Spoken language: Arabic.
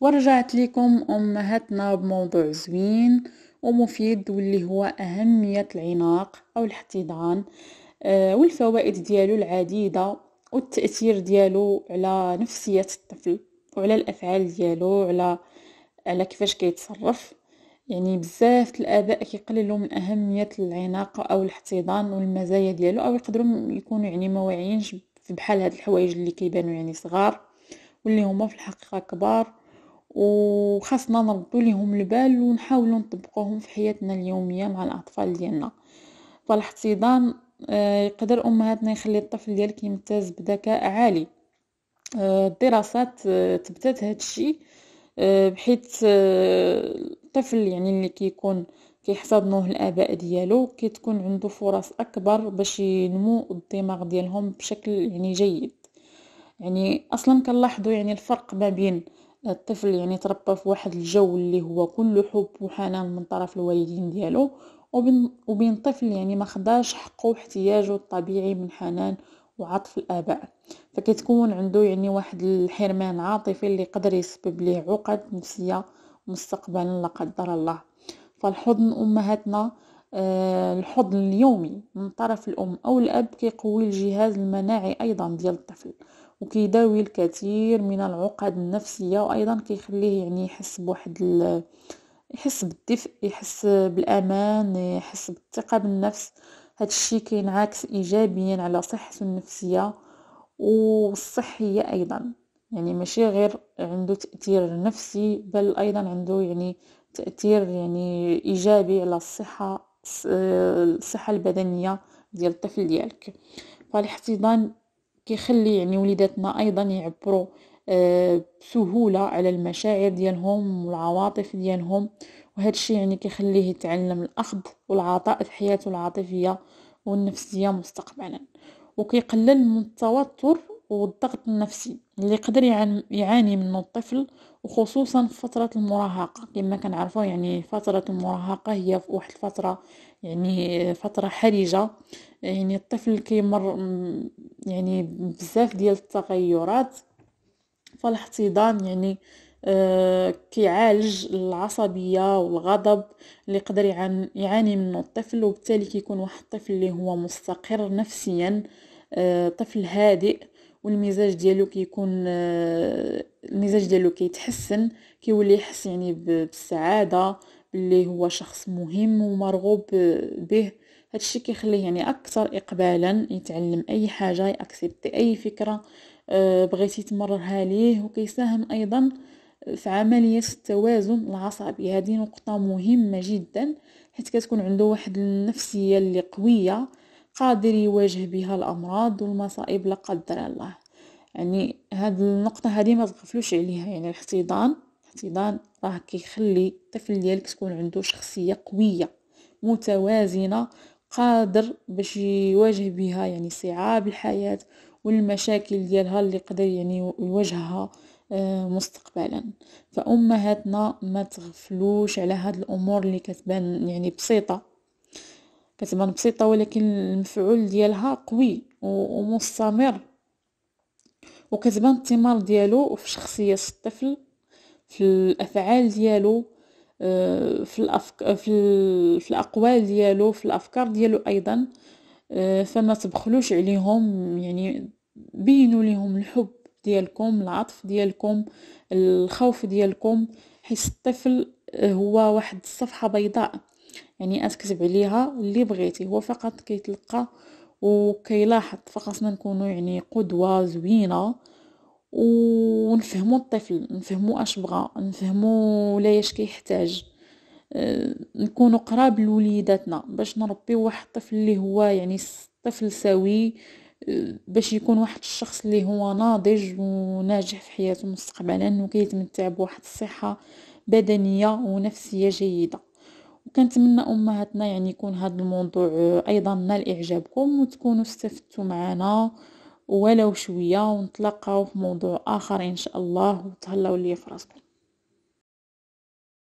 ورجعت لكم أمهاتنا بموضوع زوين ومفيد واللي هو أهمية العناق أو الاحتضان آه، والفوائد ديالو العديدة والتأثير ديالو على نفسية الطفل وعلى الأفعال ديالو على على كيفاش كيتصرف يعني بزاف الاباء كيقللوا من اهميه العناقه او الاحتضان والمزايا ديالو او يقدروا يكونوا يعني ما واعيينش بحال هاد الحوايج اللي كيبانوا يعني صغار واللي هما في الحقيقه كبار وخاصنا نردو ليهم البال ونحاولوا نطبقوهم في حياتنا اليوميه مع الاطفال ديالنا فالاحتضان آه، يقدر امهاتنا يخلي الطفل ديالك يمتاز بذكاء عالي آه، الدراسات آه، تبتت هذا الشيء بحيث الطفل يعني اللي كيكون كيحتضنوه الاباء ديالو كتكون عنده فرص اكبر باش ينمو الدماغ ديالهم بشكل يعني جيد يعني اصلا كنلاحظوا يعني الفرق ما بين الطفل يعني تربى في واحد الجو اللي هو كله حب وحنان من طرف الوالدين ديالو وبين, وبين طفل يعني ما خداش حقه واحتياجه الطبيعي من حنان وعطف الاباء فكتكون عنده يعني واحد الحرمان عاطفي اللي قدر يسبب ليه عقد نفسيه مستقبلا لا قدر الله فالحضن امهاتنا آه، الحضن اليومي من طرف الام او الاب كيقوي الجهاز المناعي ايضا ديال الطفل وكيداوي الكثير من العقد النفسية وأيضا كيخليه يعني يحس بواحد ال... يحس بالدفء يحس بالأمان يحس بالثقة بالنفس هذا الشيء كينعكس إيجابيا على صحته النفسية والصحية أيضا يعني ماشي غير عنده تأثير نفسي بل أيضا عنده يعني تأثير يعني إيجابي على الصحة الصحة البدنية ديال الطفل ديالك فالاحتضان كيخلي يعني وليداتنا ايضا يعبروا آه، بسهوله على المشاعر ديالهم والعواطف ديالهم وهذا الشيء يعني كيخليه يتعلم الاخذ والعطاء في حياته العاطفيه والنفسيه مستقبلا وكيقلل من التوتر والضغط النفسي اللي يقدر يعاني منه الطفل وخصوصا في فترة المراهقة كما كنعرفوا يعني فترة المراهقة هي في واحد الفترة يعني فترة حرجة يعني الطفل كيمر يعني بزاف ديال التغيرات فالاحتضان يعني آه، كيعالج العصبية والغضب اللي يقدر يعاني منه الطفل وبالتالي كيكون واحد الطفل اللي هو مستقر نفسيا آه، طفل هادئ والمزاج ديالو كيكون آه، المزاج ديالو كيتحسن كيولي يحس يعني بالسعاده اللي هو شخص مهم ومرغوب آه، به هادشي كيخليه يعني اكثر اقبالا يتعلم اي حاجه ياكسبتي اي فكره آه، بغيتي تمررها ليه وكيساهم ايضا في عمليه التوازن العصبي هذه نقطه مهمه جدا حيت كتكون عنده واحد النفسيه اللي قويه قادر يواجه بها الأمراض والمصائب لا قدر الله يعني هاد النقطة هذه ما تغفلوش عليها يعني الاحتضان الاحتضان راه كيخلي الطفل ديالك تكون عنده شخصية قوية متوازنة قادر باش يواجه بها يعني صعاب الحياة والمشاكل ديالها اللي قدر يعني يواجهها آه، مستقبلا فأمهاتنا ما تغفلوش على هاد الأمور اللي كتبان يعني بسيطة كتبان بسيطة ولكن المفعول ديالها قوي ومستمر وكتبان الثمار ديالو في شخصية الطفل في الأفعال ديالو آه، في الأفك... في, ال... في الأقوال ديالو في الأفكار ديالو أيضا آه، فما تبخلوش عليهم يعني بينوا لهم الحب ديالكم العطف ديالكم الخوف ديالكم حيث الطفل آه، هو واحد الصفحة بيضاء يعني اتكتب عليها اللي بغيتي هو فقط كيتلقى وكيلاحظ فخاصنا نكونوا يعني قدوه زوينه ونفهموا الطفل نفهموا اش بغى نفهموا ليش كيحتاج آه، نكونوا قراب لوليداتنا باش نربيو واحد الطفل اللي هو يعني طفل سوي آه، باش يكون واحد الشخص اللي هو ناضج وناجح في حياته مستقبلا وكيتمتع بواحد الصحه بدنيه ونفسيه جيده وكنتمنى امهاتنا يعني يكون هذا الموضوع آه، ايضا نال اعجابكم وتكونوا استفدتوا معنا ولو شويه ونتلاقاو في موضوع اخر ان شاء الله وتهلاو ليا فراسكم